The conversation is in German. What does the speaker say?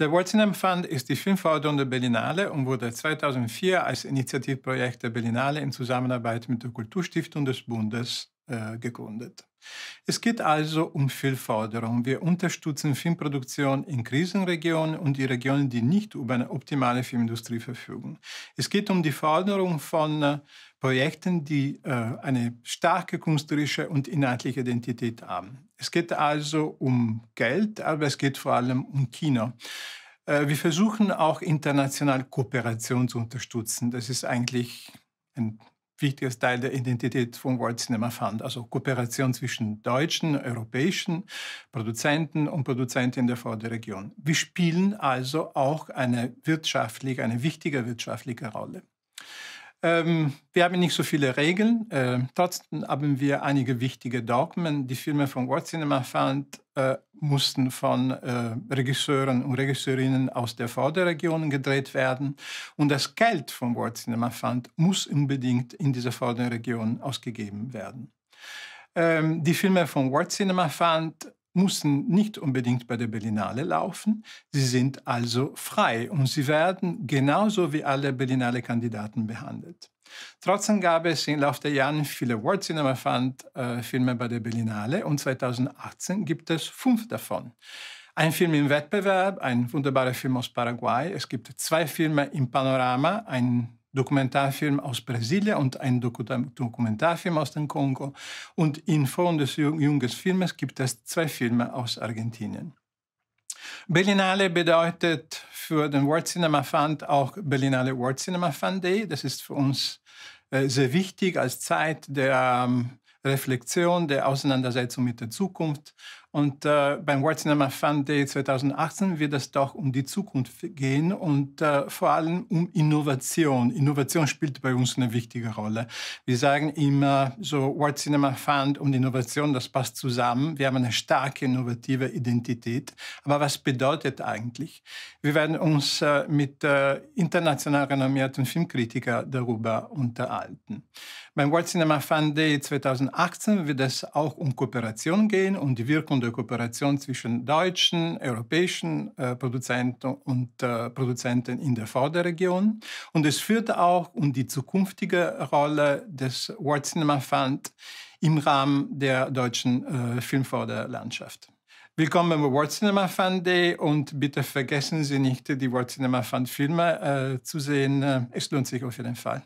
Der Wolzenheim Fund ist die Filmförderung der Berlinale und wurde 2004 als Initiativprojekt der Berlinale in Zusammenarbeit mit der Kulturstiftung des Bundes äh, gegründet. Es geht also um Filmförderung. Wir unterstützen Filmproduktion in Krisenregionen und die Regionen, die nicht über eine optimale Filmindustrie verfügen. Es geht um die Förderung von äh, Projekten, die äh, eine starke künstlerische und inhaltliche Identität haben. Es geht also um Geld, aber es geht vor allem um Kino. Äh, wir versuchen auch international Kooperation zu unterstützen. Das ist eigentlich ein wichtiges Teil der Identität von World Cinema Fund, also Kooperation zwischen deutschen, europäischen Produzenten und Produzentinnen der Vorderregion. Wir spielen also auch eine wirtschaftliche, eine wichtige wirtschaftliche Rolle. Ähm, wir haben nicht so viele Regeln, äh, trotzdem haben wir einige wichtige Dogmen. Die Filme von World Cinema Fund äh, mussten von äh, Regisseuren und Regisseurinnen aus der Vorderregion gedreht werden und das Geld von World Cinema Fund muss unbedingt in dieser Vorderregion ausgegeben werden. Ähm, die Filme von World Cinema Fund müssen nicht unbedingt bei der Berlinale laufen. Sie sind also frei und sie werden genauso wie alle Berlinale-Kandidaten behandelt. Trotzdem gab es im Laufe der Jahre viele World Cinema Fund äh, Filme bei der Berlinale und 2018 gibt es fünf davon. Ein Film im Wettbewerb, ein wunderbarer Film aus Paraguay. Es gibt zwei Filme im Panorama, ein Dokumentarfilm aus Brasilien und ein Dokumentarfilm aus dem Kongo. Und in Form des jungen Filmes gibt es zwei Filme aus Argentinien. Berlinale bedeutet für den World Cinema Fund auch Berlinale World Cinema Fund Day. Das ist für uns äh, sehr wichtig als Zeit der ähm, Reflexion, der Auseinandersetzung mit der Zukunft und äh, beim World Cinema Fun Day 2018 wird es doch um die Zukunft gehen und äh, vor allem um Innovation. Innovation spielt bei uns eine wichtige Rolle. Wir sagen immer so World Cinema Fund und Innovation, das passt zusammen. Wir haben eine starke innovative Identität. Aber was bedeutet eigentlich? Wir werden uns äh, mit äh, international renommierten Filmkritikern darüber unterhalten. Beim World Cinema Fun Day 2018 wird es auch um Kooperation gehen und um die Wirkung der Kooperation zwischen deutschen, europäischen äh, Produzenten und äh, Produzenten in der Vorderregion. Und es führte auch um die zukünftige Rolle des World Cinema Fund im Rahmen der deutschen äh, Filmförderlandschaft. Willkommen beim World Cinema Fund Day und bitte vergessen Sie nicht, die World Cinema Fund Filme äh, zu sehen. Äh, es lohnt sich auf jeden Fall.